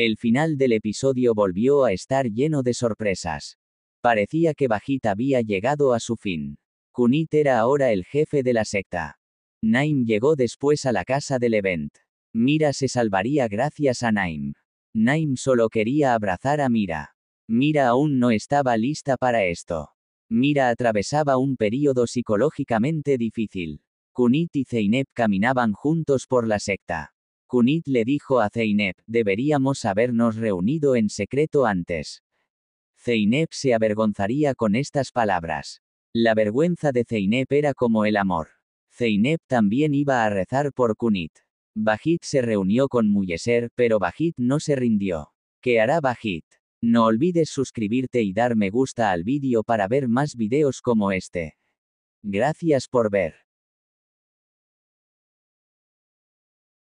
El final del episodio volvió a estar lleno de sorpresas. Parecía que Bajit había llegado a su fin. Kunit era ahora el jefe de la secta. Naim llegó después a la casa del event. Mira se salvaría gracias a Naim. Naim solo quería abrazar a Mira. Mira aún no estaba lista para esto. Mira atravesaba un período psicológicamente difícil. Kunit y Zeynep caminaban juntos por la secta. Kunit le dijo a Zeynep, deberíamos habernos reunido en secreto antes. Zeynep se avergonzaría con estas palabras. La vergüenza de Zeynep era como el amor. Zeynep también iba a rezar por Kunit. Bajit se reunió con Muyeser, pero Bajit no se rindió. ¿Qué hará Bajit? No olvides suscribirte y dar me gusta al vídeo para ver más videos como este. Gracias por ver.